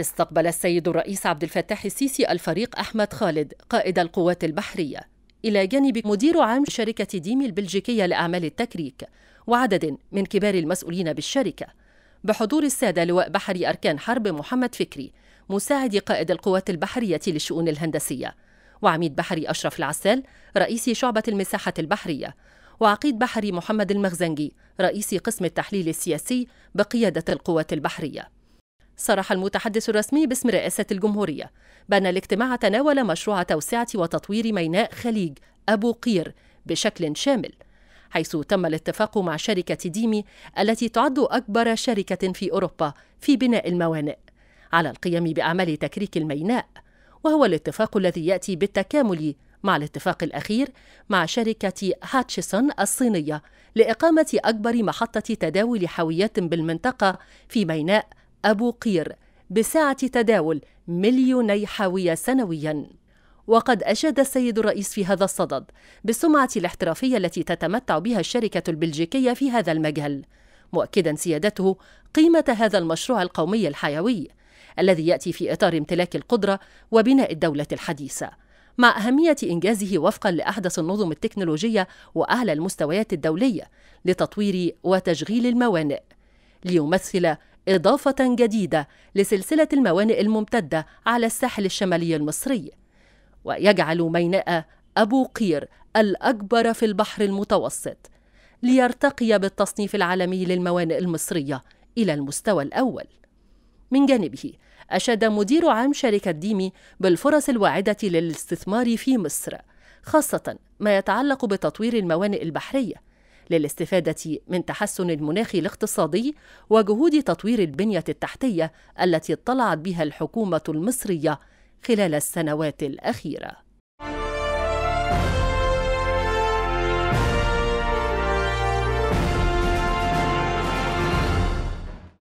استقبل السيد الرئيس عبد الفتاح السيسي الفريق أحمد خالد قائد القوات البحرية إلى جانب مدير عام شركة ديمي البلجيكية لأعمال التكريك وعدد من كبار المسؤولين بالشركة بحضور السادة لواء بحري أركان حرب محمد فكري مساعد قائد القوات البحرية للشؤون الهندسية وعميد بحري أشرف العسال رئيس شعبة المساحة البحرية وعقيد بحري محمد المخزنجي رئيس قسم التحليل السياسي بقيادة القوات البحرية صرح المتحدث الرسمي باسم رئاسة الجمهورية بأن الاجتماع تناول مشروع توسعة وتطوير ميناء خليج أبو قير بشكل شامل حيث تم الاتفاق مع شركة ديمي التي تعد أكبر شركة في أوروبا في بناء الموانئ على القيام بأعمال تكريك الميناء وهو الاتفاق الذي يأتي بالتكامل مع الاتفاق الأخير مع شركة هاتشسون الصينية لإقامة أكبر محطة تداول حاويات بالمنطقة في ميناء أبو قير بسعة تداول مليوني حاوية سنوياً وقد أشاد السيد الرئيس في هذا الصدد بالسمعة الاحترافية التي تتمتع بها الشركة البلجيكية في هذا المجال مؤكدا سيادته قيمة هذا المشروع القومي الحيوي الذي يأتي في إطار امتلاك القدرة وبناء الدولة الحديثة مع أهمية إنجازه وفقا لأحدث النظم التكنولوجية وأعلى المستويات الدولية لتطوير وتشغيل الموانئ ليمثل إضافة جديدة لسلسلة الموانئ الممتدة على الساحل الشمالي المصري ويجعل ميناء أبو قير الأكبر في البحر المتوسط ليرتقي بالتصنيف العالمي للموانئ المصرية إلى المستوى الأول من جانبه أشاد مدير عام شركة ديمي بالفرص الواعدة للاستثمار في مصر خاصة ما يتعلق بتطوير الموانئ البحرية للاستفادة من تحسن المناخ الاقتصادي وجهود تطوير البنية التحتية التي اطلعت بها الحكومة المصرية خلال السنوات الأخيرة.